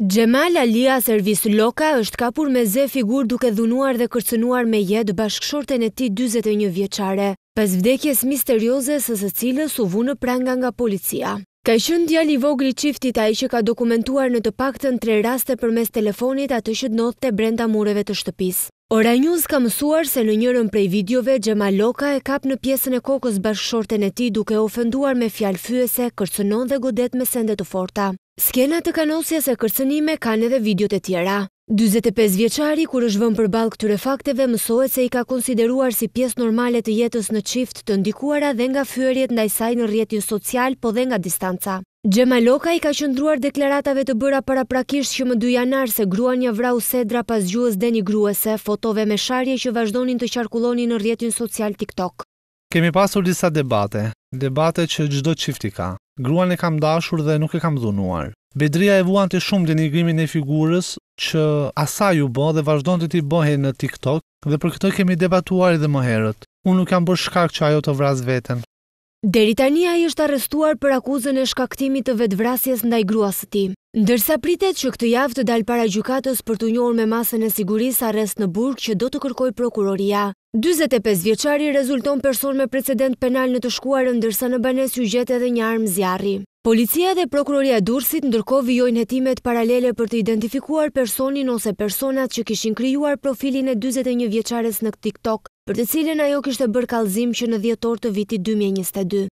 Gjemal Alia Servis Loka është kapur me ze figur duke dhunuar dhe kërcënuar me jet bashkëshorten e ti 21 vjeqare, pas vdekjes misterioze së së cilës u vunë pranga nga policia. Ka ishën djali vogli qiftit a që ka dokumentuar në të pakten tre raste për mes telefonit atë ishët notë të brenda mureve të shtëpis. Ora News ka mësuar se në njërën prej videove, Gjema Loka e kap në piesën e kokës bashkëshorten e ti duke ofenduar me fyese, kërcënon dhe godet me sendet të forta. Skena të kanosjes e kërcënime kanë edhe videot e tjera. 25 vjeqari, kur është vëmë balë këtyre fakteve, mësohet se i ka konsideruar si pjesë normale të jetës në qift të ndikuara dhe nga fyërjet nda saj në rjetin social, po dhe nga distanca. Gjema Loka i ka qëndruar deklaratave të bëra para prakish që më dujanar se grua një vrau sedra pas gjuës dhe një gruese, fotove me sharje që vazhdonin të qarkulonin në rjetin social TikTok. Kemi pasur disa debate, debate që gjdo qifti ka. Gruan e kam dashur dhe nuk e kam dhunuar. Bedria e vuan të shumë denigrimin e figurës që asaj u bë dhe vazhdojnë të ti bëhe në TikTok dhe për këtë kemi debatuar edhe më herët. Unë nuk jam bërë shkak që ajo të vrasë veten. Deri tani ai është arrestuar për akuzën e shkaktimit të vetvrasjes ndaj gruas së tij. Ndërsa pritet që këtë javë të dalë para gjykatës për të njohur me masën e sigurisë arrest në burg që do të kërkojë prokuroria 25 vjeqari rezulton person me precedent penal në të shkuarën, ndërsa në banes ju gjete edhe një armë zjarri. Policia dhe Prokuroria Dursit ndërko vjojnë hetimet paralele për të identifikuar personin ose personat që kishin kryuar profilin e 21 vjeqares në TikTok, për të cilin ajo kishtë bërë kalzim që në djetor të viti 2022.